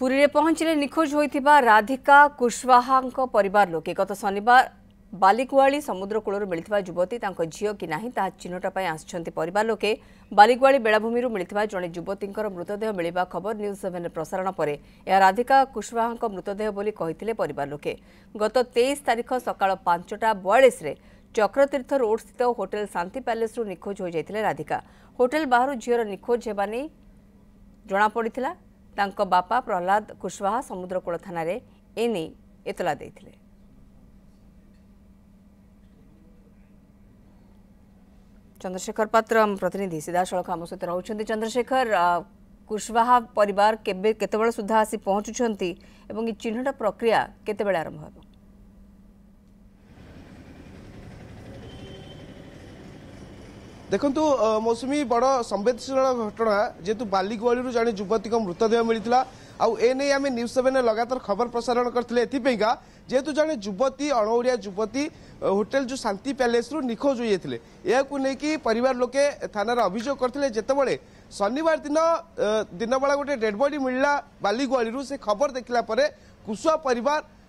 ପୁରୀରେ ପହଞ୍ଚିଲେ ନିଖୋଜ ହୋଇଥିବା ରାଧିକା କୁଶୱାହାଙ୍କ ପରିବାର ଲୋକେ ଗତ ଶନିବାର ବାଲିକୁଆଳି ସମୁଦ୍ର କୂଳରୁ ମିଳିଥିବା ଯୁବତୀ ତାଙ୍କ ଝିଅ କି ନାହିଁ ତାହା ଚିହ୍ନଟ ପାଇଁ ଆସିଛନ୍ତି ପରିବାର ଲୋକେ ବାଲିକୁଆଳି ବେଳାଭୂମିରୁ ମିଳିଥିବା ଜଣେ ଯୁବତୀଙ୍କର ମୃତଦେହ ମିଳିବା ଖବର ନ୍ୟୁଜ୍ ସେଭେନ୍ ପ୍ରସାରଣ ପରେ ଏହା ରାଧିକା କୁଶୱାହାଙ୍କ ମୃତଦେହ ବୋଲି କହିଥିଲେ ପରିବାର ଲୋକେ ଗତ ତେଇଶ ତାରିଖ ସକାଳ ପାଞ୍ଚଟା ବୟାଳିଶରେ ଚକ୍ରତୀର୍ଥ ରୋଡ୍ସ୍ଥିତ ହୋଟେଲ୍ ଶାନ୍ତି ପ୍ୟାଲେସ୍ରୁ ନିଖୋଜ ହୋଇଯାଇଥିଲେ ରାଧିକା ହୋଟେଲ୍ ବାହାରୁ ଝିଅର ନିଖୋଜ ହେବା ନେଇ ଜଣାପଡ଼ିଥିଲା ତାଙ୍କ ବାପା ପ୍ରହଲ୍ଲାଦ କୁଶୱାହା ସମୁଦ୍ରକୂଳ ଥାନାରେ ଏ ନେଇ ଏତଲା ଦେଇଥିଲେ ଚନ୍ଦ୍ରଶେଖର ପାତ୍ର ପ୍ରତିନିଧି ସିଧାସଳଖ ଆମ ସହିତ ରହୁଛନ୍ତି ଚନ୍ଦ୍ରଶେଖର କୁଶୱାହା ପରିବାର କେବେ କେତେବେଳେ ସୁଦ୍ଧା ଆସି ପହଞ୍ଚୁଛନ୍ତି ଏବଂ ଏ ଚିହ୍ନଟ ପ୍ରକ୍ରିୟା କେତେବେଳେ ଆରମ୍ଭ ହେବ ଦେଖନ୍ତୁ ମୌସୁମୀ ବଡ଼ ସମ୍ବେଦନଶୀଳ ଘଟଣା ଯେହେତୁ ବାଲିଗୁଆଳିରୁ ଜଣେ ଯୁବତୀଙ୍କ ମୃତଦେହ ମିଳିଥିଲା ଆଉ ଏ ନେଇ ଆମେ ନ୍ୟୁଜ୍ ସେଭେନ୍ରେ ଲଗାତାର ଖବର ପ୍ରସାରଣ କରିଥିଲେ ଏଥିପାଇଁକା ଯେହେତୁ ଜଣେ ଯୁବତୀ ଅଣଓଡ଼ିଆ ଯୁବତୀ ହୋଟେଲ ଯେଉଁ ଶାନ୍ତି ପ୍ୟାଲେସ୍ରୁ ନିଖୋଜ ହୋଇଯାଇଥିଲେ ଏହାକୁ ନେଇକି ପରିବାର ଲୋକେ ଥାନାରେ ଅଭିଯୋଗ କରିଥିଲେ ଯେତେବେଳେ ଶନିବାର ଦିନ ଦିନବେଳା ଗୋଟେ ଡେଡ୍ ବଡି ମିଳିଲା ବାଲିଗୁଆଳିରୁ ସେ ଖବର ଦେଖିଲା ପରେ କୁଶୁଆ ପରିବାର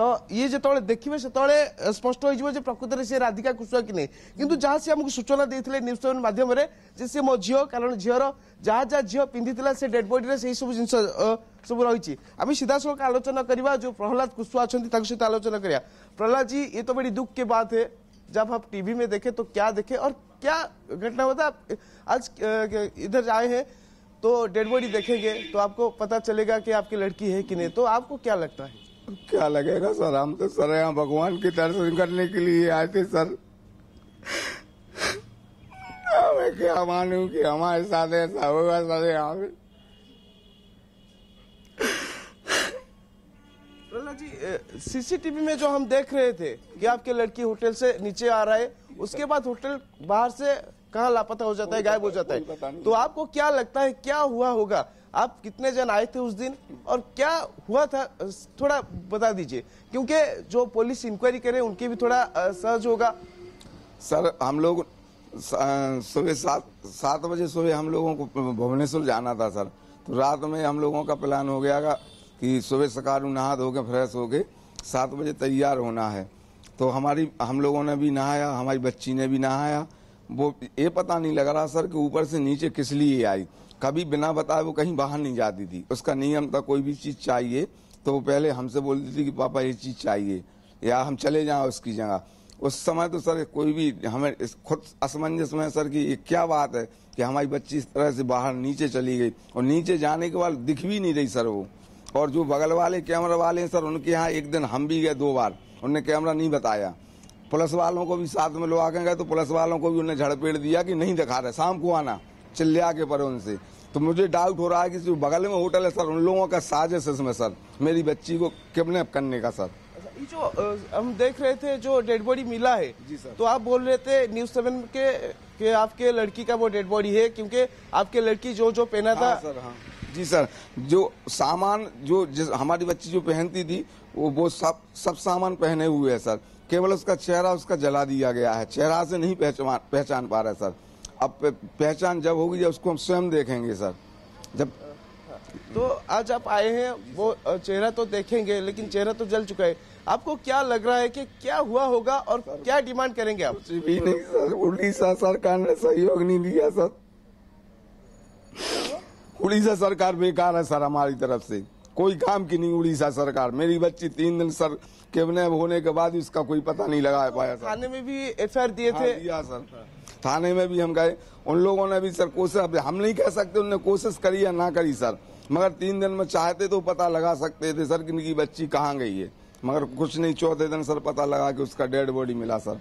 तो ये जो देखिए से स्पष्ट हो प्रकृत से राधिका कुशुआ कि नहीं कितु जहाँ सी आमको सूचना देते न्यूज सेवेन मध्यम से मो झी कारण झीर जहाँ जहाँ झील पिंधिता से डेड बडी से सब जिन सब रही आम सीधा सख आलोचना करवा जो प्रहलाद कुशुआ अच्छा सहित प्रहलाद जी ये तो बड़ी दुख के बात है जब आप में देखे तो क्या देखे और क्या घटना होता आज इधर आए हैं तो डेड देखेंगे तो आपको पता चलेगा कि आपकी लड़की है कि नहीं तो आपको क्या लगता है क्या लगेगा सर हम तो सर यहाँ भगवान के दर्शन करने के लिए आए थे सर मैं क्या मानू कि हमारे साथ ऐसा होगा सर यहाँ राणा जी सीसीटीवी में जो हम देख रहे थे कि आपके लड़की होटल से नीचे आ रहा है उसके बाद होटल बाहर से कहाँ लापता हो जाता है गायब हो जाता है तो आपको क्या लगता है क्या हुआ होगा आप कितने जन आए थे उस दिन और क्या हुआ था थोड़ा बता दीजिए क्योंकि जो पुलिस इंक्वायरी करे उनके भी थोड़ा सहज होगा सर हम लोग सुबह सात सात बजे सुबह हम लोगों को भुवनेश्वर जाना था सर तो रात में हम लोगों का प्लान हो गया कि सुबह सकार नहा धो के फ्रेश हो गए सात बजे तैयार होना है तो हमारी हम लोगों ने भी नहाया हमारी बच्ची ने भी नहाया वो ये पता नहीं लग रहा सर कि ऊपर से नीचे किस लिए आई कभी बिना बताए वो कहीं बाहर नहीं जाती थी उसका नियम था कोई भी चीज़ चाहिए तो वो पहले हमसे बोलती थी कि पापा ये चीज़ चाहिए या हम चले जाएं उसकी जगह उस समय तो सर कोई भी हमें खुद असमंजस में सर कि ये क्या बात है कि हमारी बच्ची इस तरह से बाहर नीचे चली गई और नीचे जाने के बाद दिख भी नहीं रही सर वो और जो बगल वाले कैमरा वाले हैं सर उनके यहाँ एक दिन हम भी गए दो बार उनने कैमरा नहीं बताया पुलिस वालों को भी साथ में लो आके गए तो पुलिस वालों को भी उन्हें झड़पेड़ दिया कि नहीं दिखा रहे शाम को आना चिल्ला के पर उनसे तो मुझे डाउट हो रहा है कि जो बगल में होटल है सर उन लोगों का साजिश इसमें सर मेरी बच्ची को किडनेप करने का सर अच्छा, जो हम देख रहे थे जो डेड बॉडी मिला है जी सर तो आप बोल रहे थे न्यूज सेवन के कि आपके लड़की का वो डेड बॉडी है क्योंकि आपके लड़की जो जो पहना हाँ था हाँ सर, हाँ। जी सर जो सामान जो हमारी बच्ची जो पहनती थी वो वो सब सब सामान पहने हुए है सर केवल उसका चेहरा उसका जला दिया गया है चेहरा से नहीं पहचान पहचान पा है सर अब पहचान जब होगी जब उसको हम स्वयं देखेंगे सर जब तो आज आप आए हैं वो चेहरा तो देखेंगे लेकिन चेहरा तो जल चुका है आपको क्या लग रहा है कि क्या हुआ होगा और क्या डिमांड करेंगे आप कुछ भी नहीं सर उड़ीसा सरकार ने सहयोग नहीं दिया सर उड़ीसा सरकार बेकार है सर हमारी तरफ से कोई काम की नहीं उड़ीसा सरकार मेरी बच्ची तीन दिन सर कैबिनेट होने के बाद इसका कोई पता नहीं लगा पाया सर थाने में भी एफ दिए थे हाँ, सर थाने में भी हम गए उन लोगों ने भी सर कोशिश हम नहीं कह सकते उनने कोशिश करी या ना करी सर मगर तीन दिन में चाहते तो पता लगा सकते थे सर की इनकी बच्ची कहाँ गई है मगर कुछ नहीं चौथे दिन सर पता लगा कि उसका डेड बॉडी मिला सर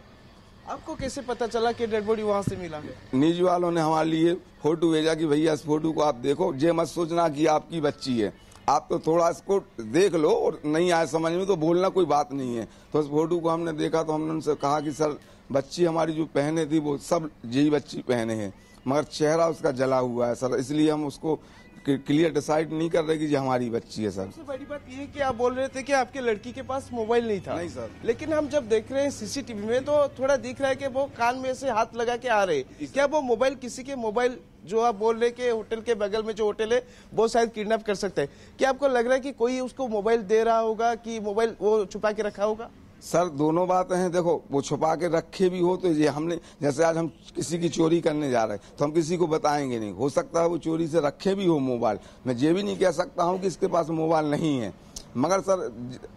आपको कैसे पता चला कि डेड बॉडी वहाँ से मिला न्यूज वालों ने हमारे लिए फोटो भेजा कि भैया इस फोटो को आप देखो ये मत सोचना कि आपकी बच्ची है आप तो थोड़ा इसको देख लो और नहीं आए समझ में तो बोलना कोई बात नहीं है तो उस फोटो को हमने देखा तो हमने उनसे कहा कि सर बच्ची हमारी जो पहने थी वो सब यही बच्ची पहने हैं मगर चेहरा उसका जला हुआ है सर इसलिए हम उसको क्लियर डिसाइड नहीं कर रहे कि जी हमारी बच्ची है सर सबसे बड़ी बात ये है कि आप बोल रहे थे कि आपके लड़की के पास मोबाइल नहीं था नहीं सर लेकिन हम जब देख रहे हैं सीसीटीवी में तो थोड़ा दिख रहा है कि वो कान में से हाथ लगा के आ रहे क्या वो मोबाइल किसी के मोबाइल जो आप बोल रहे कि होटल के बगल में जो होटल है वो शायद किडनेप कर सकते हैं क्या आपको लग रहा है कि कोई उसको मोबाइल दे रहा होगा कि मोबाइल वो छुपा के रखा होगा सर दोनों बातें हैं देखो वो छुपा के रखे भी हो तो ये हमने जैसे आज हम किसी की चोरी करने जा रहे हैं तो हम किसी को बताएंगे नहीं हो सकता है वो चोरी से रखे भी हो मोबाइल मैं ये भी नहीं कह सकता हूँ कि इसके पास मोबाइल नहीं है मगर सर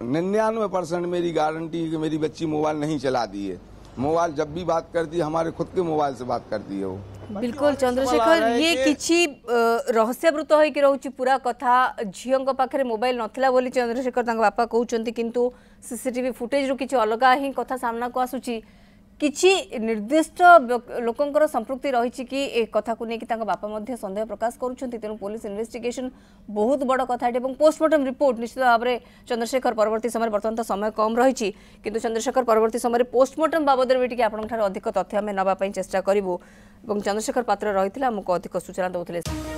निन्यानवे परसेंट मेरी गारंटी है कि मेरी बच्ची मोबाइल नहीं चला दी है मोबाइल जब भी बात करती है हमारे खुद के मोबाइल से बात करती है वो बिल्कुल चंद्रशेखर ये किसी रहस्यावृत होकर रोचे पूरा कथा झील पाखे मोबाइल नाला बोली चंद्रशेखर बापा कहते कि सीसीटी फुटेज रु कि अलग ही कथ सामना को आसूची କିଛି ନିର୍ଦ୍ଦିଷ୍ଟ ଲୋକଙ୍କର ସମ୍ପୃକ୍ତି ରହିଛି କି ଏ କଥାକୁ ନେଇକି ତାଙ୍କ ବାପା ମଧ୍ୟ ସନ୍ଦେହ ପ୍ରକାଶ କରୁଛନ୍ତି ତେଣୁ ପୋଲିସ ଇନଭେଷ୍ଟିଗେସନ୍ ବହୁତ ବଡ଼ କଥାଟି ଏବଂ ପୋଷ୍ଟମର୍ଟମ୍ ରିପୋର୍ଟ ନିଶ୍ଚିତ ଭାବରେ ଚନ୍ଦ୍ରଶେଖର ପରବର୍ତ୍ତୀ ସମୟରେ ବର୍ତ୍ତମାନ ତ ସମୟ କମ୍ ରହିଛି କିନ୍ତୁ ଚନ୍ଦ୍ରଶେଖର ପରବର୍ତ୍ତୀ ସମୟରେ ପୋଷ୍ଟମର୍ଟମ୍ ବାବଦରେ ବି ଟିକେ ଆପଣଙ୍କଠାରୁ ଅଧିକ ତଥ୍ୟ ଆମେ ନେବା ପାଇଁ ଚେଷ୍ଟା କରିବୁ ଏବଂ ଚନ୍ଦ୍ରଶେଖର ପାତ୍ର ରହିଥିଲେ ଆମକୁ ଅଧିକ ସୂଚନା ଦେଉଥିଲେ